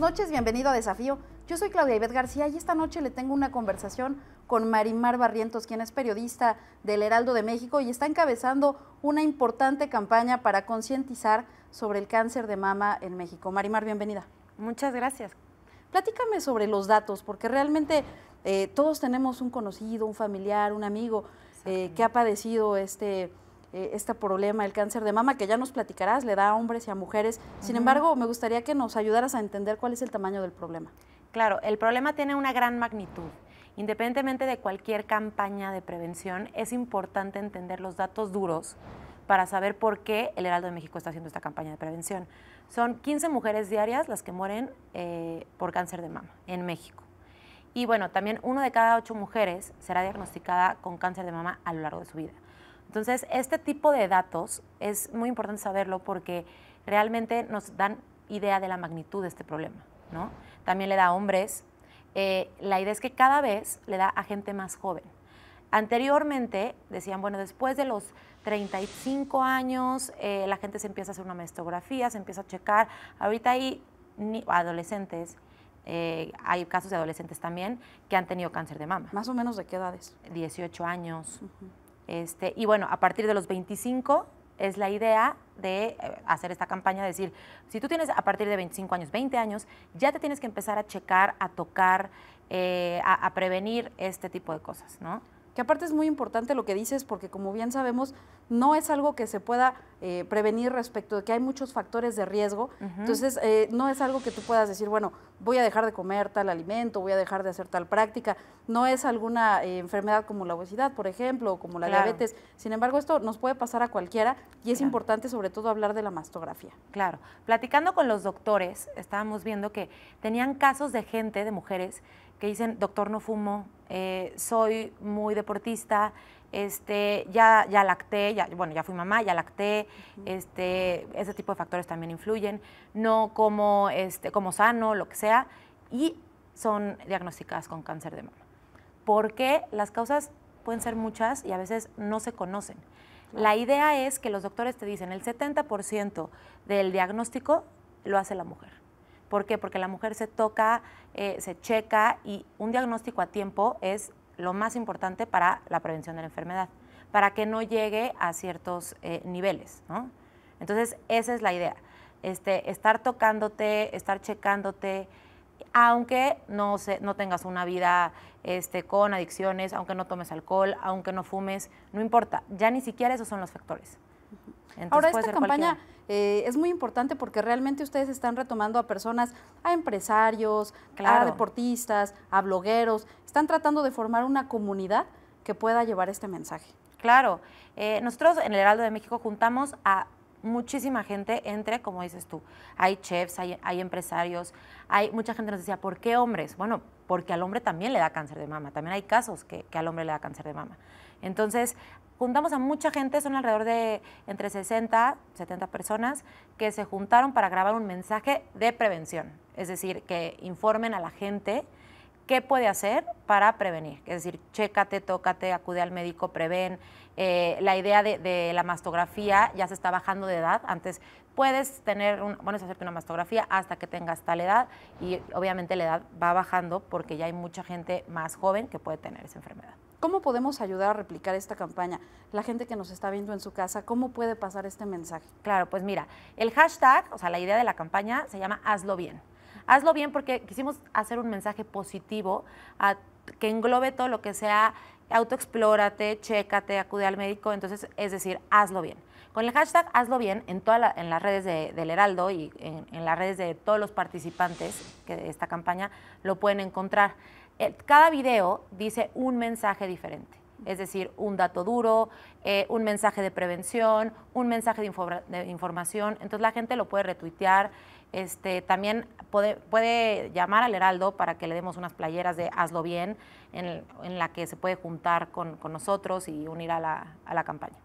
noches, bienvenido a Desafío. Yo soy Claudia Ibet García y esta noche le tengo una conversación con Marimar Barrientos, quien es periodista del Heraldo de México y está encabezando una importante campaña para concientizar sobre el cáncer de mama en México. Marimar, bienvenida. Muchas gracias. Platícame sobre los datos, porque realmente eh, todos tenemos un conocido, un familiar, un amigo eh, que ha padecido este eh, este problema, el cáncer de mama, que ya nos platicarás, le da a hombres y a mujeres. Sin embargo, me gustaría que nos ayudaras a entender cuál es el tamaño del problema. Claro, el problema tiene una gran magnitud. Independientemente de cualquier campaña de prevención, es importante entender los datos duros para saber por qué el Heraldo de México está haciendo esta campaña de prevención. Son 15 mujeres diarias las que mueren eh, por cáncer de mama en México. Y bueno, también uno de cada ocho mujeres será diagnosticada con cáncer de mama a lo largo de su vida. Entonces, este tipo de datos es muy importante saberlo porque realmente nos dan idea de la magnitud de este problema, ¿no? También le da a hombres. Eh, la idea es que cada vez le da a gente más joven. Anteriormente decían, bueno, después de los 35 años, eh, la gente se empieza a hacer una mastografía, se empieza a checar. Ahorita hay adolescentes, eh, hay casos de adolescentes también que han tenido cáncer de mama. ¿Más o menos de qué edades? 18 años, este, y bueno, a partir de los 25 es la idea de eh, hacer esta campaña, de decir, si tú tienes a partir de 25 años, 20 años, ya te tienes que empezar a checar, a tocar, eh, a, a prevenir este tipo de cosas, ¿no? que aparte es muy importante lo que dices porque como bien sabemos no es algo que se pueda eh, prevenir respecto de que hay muchos factores de riesgo, entonces eh, no es algo que tú puedas decir, bueno, voy a dejar de comer tal alimento, voy a dejar de hacer tal práctica, no es alguna eh, enfermedad como la obesidad, por ejemplo, o como la diabetes, sin embargo esto nos puede pasar a cualquiera y es importante sobre todo hablar de la mastografía. Claro, platicando con los doctores estábamos viendo que tenían casos de gente, de mujeres, que dicen, doctor, no fumo, eh, soy muy deportista, este, ya, ya lacté, ya, bueno, ya fui mamá, ya lacté, este, ese tipo de factores también influyen, no como, este, como sano, lo que sea, y son diagnosticadas con cáncer de mama. Porque las causas pueden ser muchas y a veces no se conocen. La idea es que los doctores te dicen el 70% del diagnóstico lo hace la mujer. ¿Por qué? Porque la mujer se toca, eh, se checa y un diagnóstico a tiempo es lo más importante para la prevención de la enfermedad, para que no llegue a ciertos eh, niveles. Entonces, esa es la idea. Este, estar tocándote, estar checándote, aunque no, tengas una vida este, con adicciones, aunque no tomes alcohol, aunque no fumes, no importa. Ya ni siquiera esos son los factores. Ahora, esta campaña eh, es muy importante porque realmente ustedes están retomando a personas, a empresarios, a deportistas, a blogueros, están tratando de formar una comunidad que pueda llevar este mensaje. Claro, eh, nosotros en el Heraldo de México juntamos a muchísima gente entre, como dices tú, hay chefs, hay, empresarios, hay mucha gente nos decía, ¿por qué hombres? Bueno, porque al hombre también le da cáncer de mama, también hay casos que al hombre le da cáncer de mama. Entonces, juntamos a mucha gente, son alrededor de entre 60, 70 personas que se juntaron para grabar un mensaje de prevención, es decir, que informen a la gente qué puede hacer para prevenir, es decir, chécate, tócate, acude al médico, prevén. Eh, la idea de, la mastografía ya se está bajando de edad, antes puedes tener, bueno, hacerte una mastografía hasta que tengas tal edad y obviamente la edad va bajando porque ya hay mucha gente más joven que puede tener esa enfermedad. ¿Cómo podemos ayudar a replicar esta campaña? La gente que nos está viendo en su casa, ¿cómo puede pasar este mensaje? Claro, pues mira, el hashtag, o sea, la idea de la campaña se llama Hazlo bien. Hazlo bien porque quisimos hacer un mensaje positivo que englobe todo lo que sea autoexplórate, chécate, acude al médico, entonces es decir, hazlo bien. Con el hashtag hazlo bien en, todas en las redes del Heraldo y en, las redes de todos los participantes que de esta campaña lo pueden encontrar. Eh, cada video dice un mensaje diferente. Es decir, un dato duro, eh, un mensaje de prevención, un mensaje de, información. Entonces la gente lo puede retuitear. Este, también puede, llamar al Heraldo para que le demos unas playeras de Hazlo Bien, en, la que se puede juntar con, con nosotros y unir a la, a la campaña.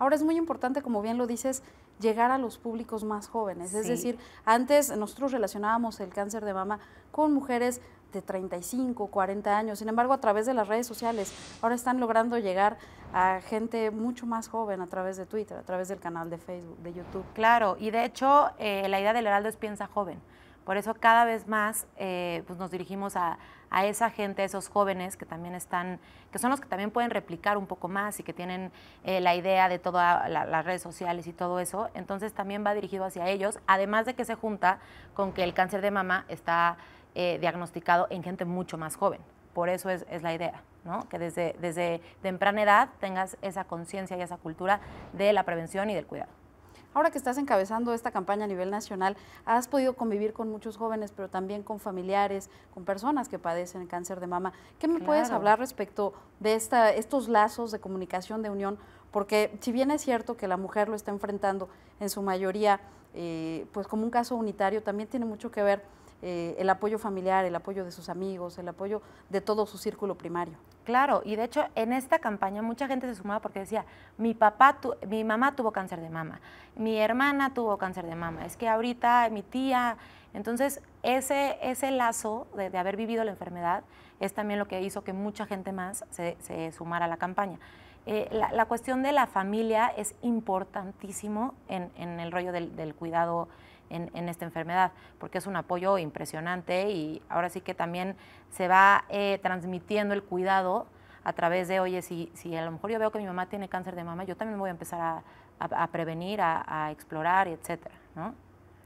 Ahora es muy importante, como bien lo dices, llegar a los públicos más jóvenes. Es decir, antes nosotros relacionábamos el cáncer de mama con mujeres de 35, 40 años. Sin embargo, a través de las redes sociales, ahora están logrando llegar a gente mucho más joven a través de Twitter, a través del canal de Facebook, de YouTube. Claro, y de hecho, eh, la idea del Heraldo es piensa joven. Por eso cada vez más eh, pues nos dirigimos a, esa gente, a esos jóvenes que también están, que son los que también pueden replicar un poco más y que tienen eh, la idea de todas las redes sociales y todo eso. Entonces también va dirigido hacia ellos, además de que se junta con que el cáncer de mama está eh, diagnosticado en gente mucho más joven. Por eso es, es la idea, ¿no? que desde, desde temprana edad tengas esa conciencia y esa cultura de la prevención y del cuidado. Ahora que estás encabezando esta campaña a nivel nacional, has podido convivir con muchos jóvenes, pero también con familiares, con personas que padecen cáncer de mama. ¿Qué me puedes hablar respecto de estos lazos de comunicación, de unión? Porque si bien es cierto que la mujer lo está enfrentando en su mayoría, eh, pues como un caso unitario, también tiene mucho que ver eh, el apoyo familiar, el apoyo de sus amigos, el apoyo de todo su círculo primario. Claro, y de hecho en esta campaña mucha gente se sumaba porque decía, mi papá, mi mamá tuvo cáncer de mama, mi hermana tuvo cáncer de mama, es que ahorita mi tía, entonces ese, ese lazo de, haber vivido la enfermedad es también lo que hizo que mucha gente más se, sumara a la campaña. Eh, la, cuestión de la familia es importantísimo en, el rollo del, del cuidado en, esta enfermedad, porque es un apoyo impresionante y ahora sí que también se va eh, transmitiendo el cuidado a través de, oye, si, si a lo mejor yo veo que mi mamá tiene cáncer de mama, yo también voy a empezar a, prevenir, a, explorar, etcétera, ¿no?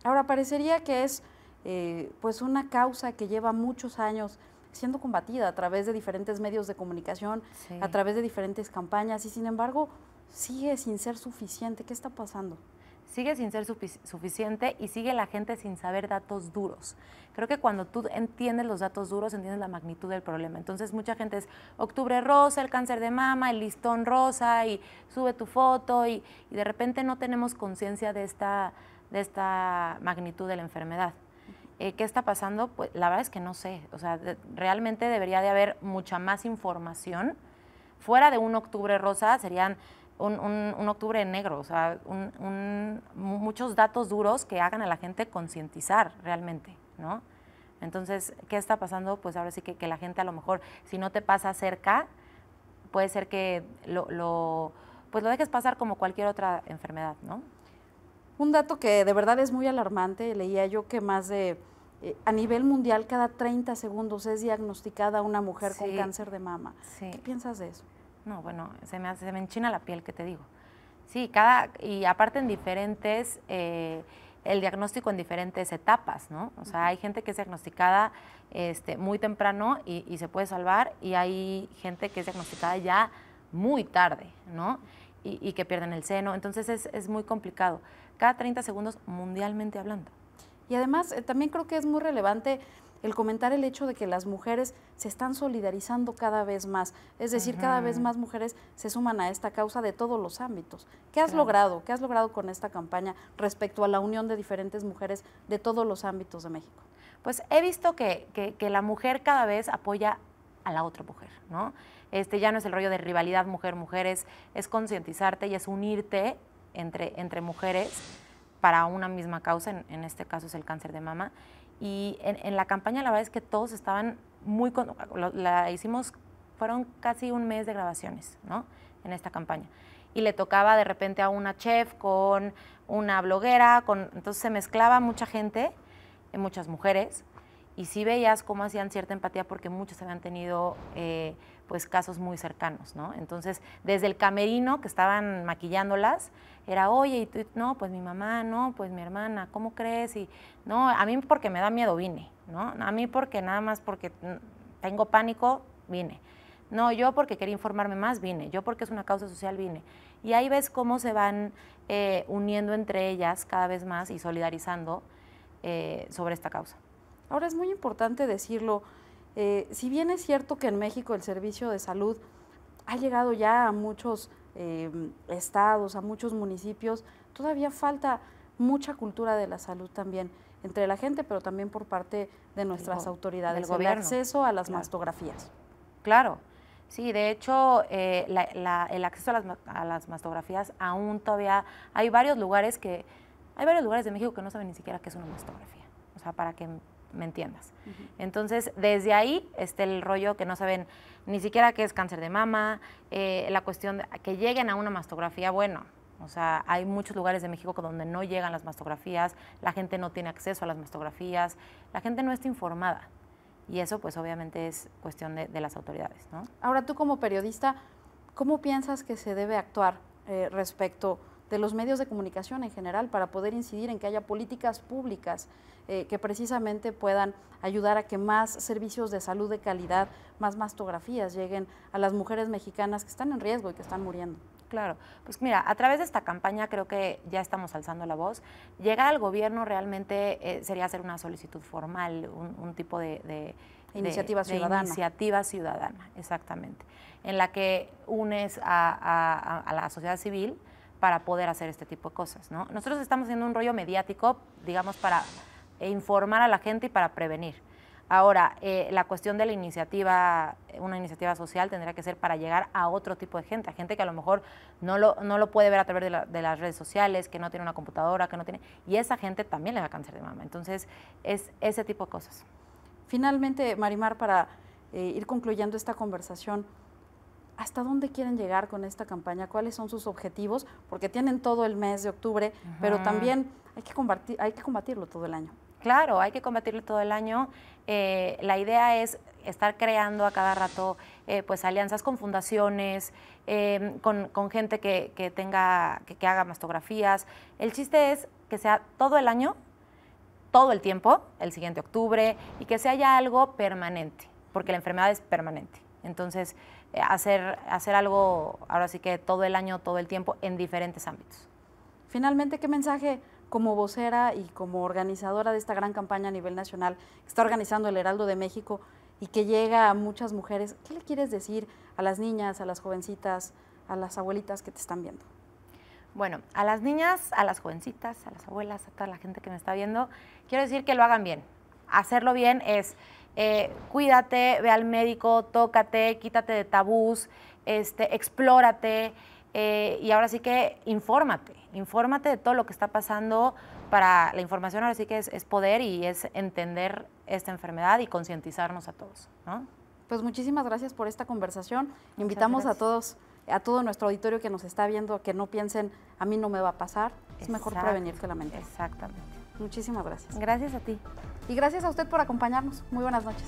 Ahora, parecería que es eh, pues una causa que lleva muchos años siendo combatida a través de diferentes medios de comunicación, a través de diferentes campañas y sin embargo sigue sin ser suficiente. ¿Qué está pasando? sigue sin ser suficiente y sigue la gente sin saber datos duros. Creo que cuando tú entiendes los datos duros, entiendes la magnitud del problema. Entonces mucha gente es octubre rosa, el cáncer de mama, el listón rosa y sube tu foto y, de repente no tenemos conciencia de esta, de esta magnitud de la enfermedad. Eh, ¿Qué está pasando? Pues la verdad es que no sé. O sea, realmente debería de haber mucha más información. Fuera de un octubre rosa serían un, octubre negro, o sea, muchos datos duros que hagan a la gente concientizar realmente, ¿no? Entonces, ¿qué está pasando? Pues ahora sí que, que, la gente a lo mejor, si no te pasa cerca, puede ser que lo, pues lo dejes pasar como cualquier otra enfermedad, ¿no? Un dato que de verdad es muy alarmante, leía yo que más de, eh, a nivel mundial, cada 30 segundos es diagnosticada una mujer con cáncer de mama. ¿Qué piensas de eso? No, bueno, se me, hace, se me enchina la piel, que te digo? Sí, cada, y aparte en diferentes, eh, el diagnóstico en diferentes etapas, ¿no? O sea, hay gente que es diagnosticada este, muy temprano y, se puede salvar, y hay gente que es diagnosticada ya muy tarde, ¿no? Y, que pierden el seno, entonces es, muy complicado. Cada 30 segundos mundialmente hablando. Y además, eh, también creo que es muy relevante el comentar el hecho de que las mujeres se están solidarizando cada vez más, es decir, cada vez más mujeres se suman a esta causa de todos los ámbitos. ¿Qué has logrado? ¿Qué has logrado con esta campaña respecto a la unión de diferentes mujeres de todos los ámbitos de México? Pues he visto que, la mujer cada vez apoya a la otra mujer, ¿no? Este ya no es el rollo de rivalidad mujer-mujeres, es concientizarte y es unirte entre, entre mujeres para una misma causa, en, en este caso es el cáncer de mama. Y en, en, la campaña la verdad es que todos estaban muy... la, hicimos, fueron casi un mes de grabaciones, ¿no? En esta campaña. Y le tocaba de repente a una chef con una bloguera, con, entonces se mezclaba mucha gente, eh, muchas mujeres, y sí veías cómo hacían cierta empatía porque muchas habían tenido... Eh, pues casos muy cercanos, ¿no? Entonces, desde el camerino que estaban maquillándolas, era, oye, no, pues mi mamá, no, pues mi hermana, ¿cómo crees? Y no, a mí porque me da miedo vine, ¿no? A mí porque nada más porque tengo pánico, vine. No, yo porque quería informarme más, vine. Yo porque es una causa social, vine. Y ahí ves cómo se van eh, uniendo entre ellas cada vez más y solidarizando eh, sobre esta causa. Ahora es muy importante decirlo, eh, si bien es cierto que en México el servicio de salud ha llegado ya a muchos em, estados, a muchos municipios, todavía falta mucha cultura de la salud también entre la gente, pero también por parte de nuestras autoridades, el gobierno. acceso a las mastografías. Claro, sí, de hecho eh, el acceso a las, a las mastografías aún todavía hay varios lugares que hay varios lugares de México que no saben ni siquiera qué es una mastografía. O sea, para que me entiendas. Entonces, desde ahí está el rollo que no saben ni siquiera qué es cáncer de mama, eh, la cuestión de que lleguen a una mastografía, bueno, o sea, hay muchos lugares de México donde no llegan las mastografías, la gente no tiene acceso a las mastografías, la gente no está informada. Y eso pues obviamente es cuestión de, las autoridades, Ahora tú como periodista, ¿cómo piensas que se debe actuar eh, respecto de los medios de comunicación en general para poder incidir en que haya políticas públicas eh, que precisamente puedan ayudar a que más servicios de salud de calidad, más mastografías lleguen a las mujeres mexicanas que están en riesgo y que están muriendo. Claro, pues mira, a través de esta campaña creo que ya estamos alzando la voz. Llegar al gobierno realmente eh, sería hacer una solicitud formal, un, tipo de, Iniciativa ciudadana. exactamente, en la que unes a la sociedad civil, para poder hacer este tipo de cosas. ¿no? Nosotros estamos haciendo un rollo mediático, digamos, para informar a la gente y para prevenir. Ahora, eh, la cuestión de la iniciativa, una iniciativa social tendría que ser para llegar a otro tipo de gente, a gente que a lo mejor no lo, no lo puede ver a través de, las redes sociales, que no tiene una computadora, que no tiene... Y esa gente también le da cáncer de mama. Entonces, es ese tipo de cosas. Finalmente, Marimar, para eh, ir concluyendo esta conversación, hasta dónde quieren llegar con esta campaña, cuáles son sus objetivos, porque tienen todo el mes de octubre, pero también hay que, combatirlo todo el año. Claro, hay que combatirlo todo el año. Eh, la idea es estar creando a cada rato eh, pues alianzas con fundaciones, em, con, gente que, tenga, que, haga mastografías. El chiste es que sea todo el año, todo el tiempo, el siguiente octubre, y que sea ya algo permanente, porque la enfermedad es permanente. Entonces, hacer, hacer algo ahora sí que todo el año, todo el tiempo, en diferentes ámbitos. Finalmente, ¿qué mensaje como vocera y como organizadora de esta gran campaña a nivel nacional que está organizando el Heraldo de México y que llega a muchas mujeres, ¿qué le quieres decir a las niñas, a las jovencitas, a las abuelitas que te están viendo? Bueno, a las niñas, a las jovencitas, a las abuelas, a toda la gente que me está viendo, quiero decir que lo hagan bien. Hacerlo bien es eh, cuídate, ve al médico, tócate, quítate de tabús, este, explórate eh, y ahora sí que infórmate, infórmate de todo lo que está pasando para la información, ahora sí que es, poder y es entender esta enfermedad y concientizarnos a todos. Pues muchísimas gracias por esta conversación. Invitamos a todos a todo nuestro auditorio que nos está viendo que no piensen, a mí no me va a pasar. Es mejor prevenir que lamentar. Exactamente. Muchísimas gracias. Gracias a ti. Y gracias a usted por acompañarnos. Muy buenas noches.